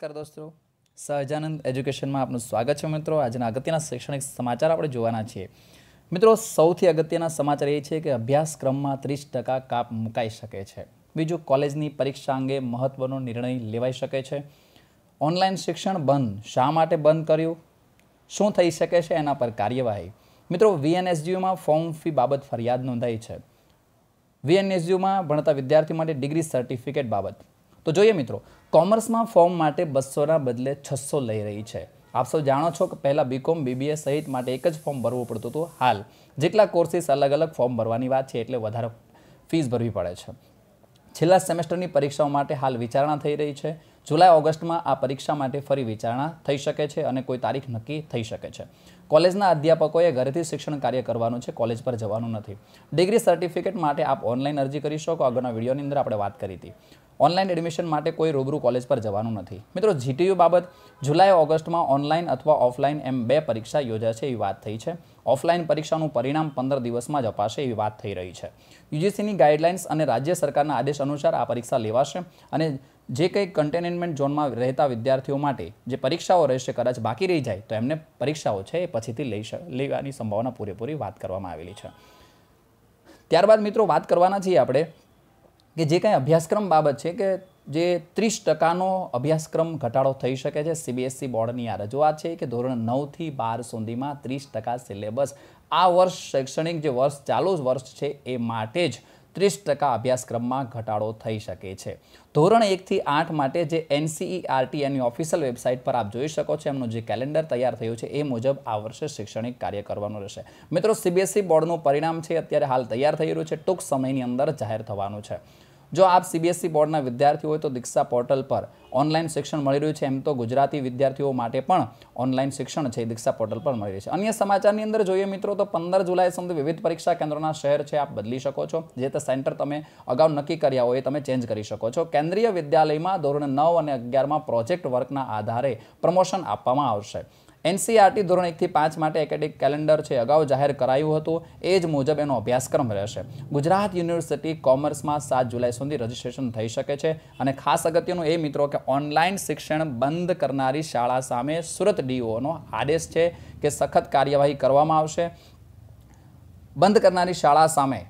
નમસ્કાર દોસ્તો સહજાનંદ એજ્યુકેશનમાં આપનું સ્વાગત છે મિત્રો આજના અગત્યના શૈક્ષણિક સમાચાર આપણે જોવાના છીએ મિત્રો સૌથી અગત્યના સમાચાર એ છે કે અભ્યાસક્રમમાં ત્રીસ ટકા કાપ મુકાઈ શકે છે બીજું કોલેજની પરીક્ષા અંગે મહત્ત્વનો નિર્ણય લેવાઈ શકે છે ઓનલાઈન શિક્ષણ બંધ શા માટે બંધ કર્યું શું થઈ શકે છે એના પર કાર્યવાહી મિત્રો વીએનએસજીયુમાં ફોર્મ ફી બાબત ફરિયાદ નોંધાઈ છે વીએનએસજીયુમાં ભણતા વિદ્યાર્થી માટે ડિગ્રી સર્ટિફિકેટ બાબત તો જોઈએ મિત્રો કોમર્સમાં ફોર્મ માટે બસોના બદલે છસો લઈ રહી છે આપ સૌ જાણો છો કે પહેલાં બીકોમ બીબીએ સહિત માટે એક જ ફોર્મ ભરવું પડતું હતું હાલ જેટલા કોર્સીસ અલગ અલગ ફોર્મ ભરવાની વાત છે એટલે વધારે ફીસ ભરવી પડે છે છેલ્લા સેમેસ્ટરની પરીક્ષાઓ માટે હાલ વિચારણા થઈ રહી છે જુલાઈ ઓગસ્ટમાં આ પરીક્ષા માટે ફરી વિચારણા થઈ શકે છે અને કોઈ તારીખ નક્કી થઈ શકે છે કોલેજના અધ્યાપકોએ ઘરેથી શિક્ષણ કાર્ય કરવાનું છે કોલેજ પર જવાનું નથી ડિગ્રી સર્ટિફિકેટ માટે આપ ઓનલાઈન અરજી કરી શકો આગળના વિડીયોની અંદર આપણે વાત કરી હતી ઓનલાઈન એડમિશન માટે કોઈ રૂબરૂ કોલેજ પર જવાનું નથી મિત્રો જીટીયુ બાબત જુલાઈ ઓગસ્ટમાં ઓનલાઈન અથવા ઓફલાઈન એમ બે પરીક્ષા યોજાશે એવી વાત થઈ છે ઓફલાઈન પરીક્ષાનું પરિણામ પંદર દિવસમાં જ અપાશે એવી વાત થઈ રહી છે યુજીસીની ગાઈડલાઇન્સ અને રાજ્ય સરકારના આદેશ અનુસાર આ પરીક્ષા લેવાશે અને જે કંઈ કન્ટેનમેન્ટ ઝોનમાં રહેતા વિદ્યાર્થીઓ માટે જે પરીક્ષાઓ રહેશે કદાચ બાકી રહી જાય તો એમને પરીક્ષાઓ છે એ પછીથી લઈ લેવાની સંભાવના પૂરેપૂરી વાત કરવામાં આવેલી છે ત્યારબાદ મિત્રો વાત કરવાના છીએ આપણે કે જે કાંઈ અભ્યાસક્રમ બાબત છે કે જે ત્રીસ ટકાનો અભ્યાસક્રમ ઘટાડો થઈ શકે છે સીબીએસસી બોર્ડની આ રજૂઆત છે કે ધોરણ નવથી બાર સુધીમાં ત્રીસ ટકા સિલેબસ આ વર્ષ શૈક્ષણિક જે વર્ષ ચાલુ વર્ષ છે એ માટે જ ત્રીસ ટકા અભ્યાસક્રમમાં ઘટાડો થઈ શકે છે ધોરણ એકથી આઠ માટે જે એનસીઈઆરટી e એની ઓફિશિયલ વેબસાઇટ પર આપ જોઈ શકો છો એમનું જે કેલેન્ડર તૈયાર થયું છે એ મુજબ આ વર્ષે શૈક્ષણિક કાર્ય કરવાનું રહેશે મિત્રો સીબીએસઈ બોર્ડનું e પરિણામ છે અત્યારે હાલ તૈયાર થઈ રહ્યું છે ટૂંક સમયની અંદર જાહેર થવાનું છે જો આપ સીબીએસસી e બોર્ડના વિદ્યાર્થીઓ હોય તો દીક્ષા પોર્ટલ પર ઓનલાઈન શિક્ષણ મળી રહ્યું છે એમ તો ગુજરાતી વિદ્યાર્થીઓ માટે પણ ઓનલાઈન શિક્ષણ છે દીક્ષા પોર્ટલ પર મળી રહ્યું છે અન્ય સમાચારની અંદર જોઈએ મિત્રો તો પંદર જુલાઈ સુધી વિવિધ પરીક્ષા કેન્દ્રોના શહેર છે આપ બદલી શકો છો જે તે સેન્ટર તમે અગાઉ નક્કી કર્યા હોય તમે ચેન્જ કરી શકો છો કેન્દ્રીય વિદ્યાલયમાં ધોરણ નવ અને અગિયારમાં પ્રોજેક્ટ વર્કના આધારે પ્રમોશન આપવામાં આવશે એનસીઆરટી ધોરણ એકથી પાંચ માટે એકેડેમિક કેલેન્ડર છે અગાઉ જાહેર કરાયું હતું એ જ મુજબ એનો અભ્યાસક્રમ રહેશે ગુજરાત યુનિવર્સિટી કોમર્સમાં સાત જુલાઈ સુધી રજીસ્ટ્રેશન થઈ શકે છે અને ખાસ અગત્યનું એ મિત્રો કે ઓનલાઈન શિક્ષણ બંધ કરનારી શાળા સામે સુરત ડીઓનો આદેશ છે કે સખત કાર્યવાહી કરવામાં આવશે બંધ કરનારી શાળા સામે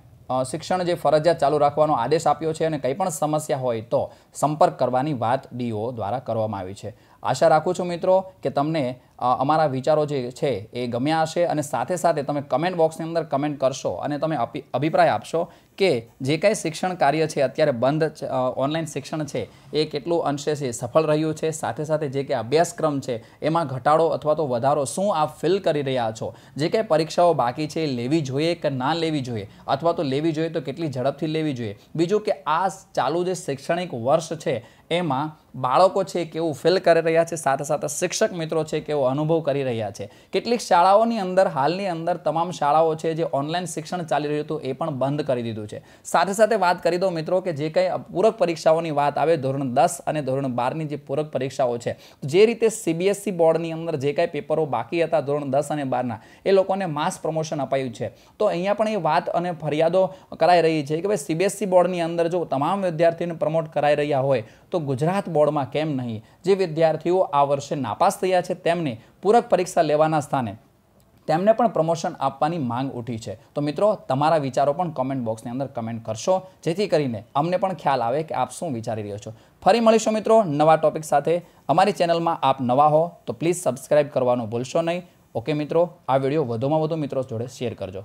શિક્ષણ જે ફરજિયાત ચાલુ રાખવાનો આદેશ આપ્યો છે અને કંઈ પણ સમસ્યા હોય તો સંપર્ક કરવાની વાત ડીઓ દ્વારા કરવામાં આવી છે આશા રાખું છું મિત્રો કે તમને અમારા વિચારો જે છે એ ગમ્યા હશે અને સાથે સાથે તમે કમેન્ટ બોક્સની અંદર કમેન્ટ કરશો અને તમે અભિપ્રાય આપશો કે જે કાંઈ શિક્ષણ કાર્ય છે અત્યારે બંધ ઓનલાઈન શિક્ષણ છે એ કેટલું અંશે છે સફળ રહ્યું છે સાથે સાથે જે કે અભ્યાસક્રમ છે એમાં ઘટાડો અથવા તો વધારો શું આપ ફિલ કરી રહ્યા છો જે કાંઈ પરીક્ષાઓ બાકી છે એ લેવી જોઈએ કે ના લેવી જોઈએ અથવા તો લેવી જોઈએ તો કેટલી ઝડપથી લેવી જોઈએ બીજું કે આ ચાલુ જે શૈક્ષણિક વર્ષ છે એમાં બાળકો છે કેવું ફિલ કરી રહ્યા છે સાથે સાથે શિક્ષક મિત્રો છે કેવો અનુભવ કરી રહ્યા છે કેટલીક શાળાઓની અંદર હાલની અંદર તમામ શાળાઓ છે જે ઓનલાઈન શિક્ષણ ચાલી રહ્યું હતું એ પણ બંધ કરી દીધું છે સાથે સાથે વાત કરી દો મિત્રો કે જે કંઈ પૂરક પરીક્ષાઓની વાત આવે ધોરણ દસ અને ધોરણ બારની જે પૂરક પરીક્ષાઓ છે જે રીતે સીબીએસસી બોર્ડની અંદર જે કાંઈ પેપરો બાકી હતા ધોરણ દસ અને બારના એ લોકોને માસ પ્રમોશન અપાયું છે તો અહીંયા પણ એ વાત અને ફરિયાદો કરાઈ રહી છે કે ભાઈ સીબીએસસી બોર્ડની અંદર જો તમામ વિદ્યાર્થીઓને પ્રમોટ કરાઈ રહ્યા હોય તો ગુજરાત બોર્ડમાં કેમ નહીં જે વિદ્યાર્થીઓ આ વર્ષે નાપાસ થયા છે તેમને પૂરક પરીક્ષા લેવાના સ્થાને તેમને પણ પ્રમોશન આપવાની માંગ ઉઠી છે તો મિત્રો તમારા વિચારો પણ કમેન્ટ બોક્સની અંદર કમેન્ટ કરશો જેથી કરીને અમને પણ ખ્યાલ આવે કે આપ શું વિચારી રહ્યો છો ફરી મળીશું મિત્રો નવા ટોપિક સાથે અમારી ચેનલમાં આપ નવા હો તો પ્લીઝ સબસ્ક્રાઈબ કરવાનું ભૂલશો નહીં ઓકે મિત્રો આ વિડીયો વધુમાં વધુ મિત્રો જોડે શેર કરજો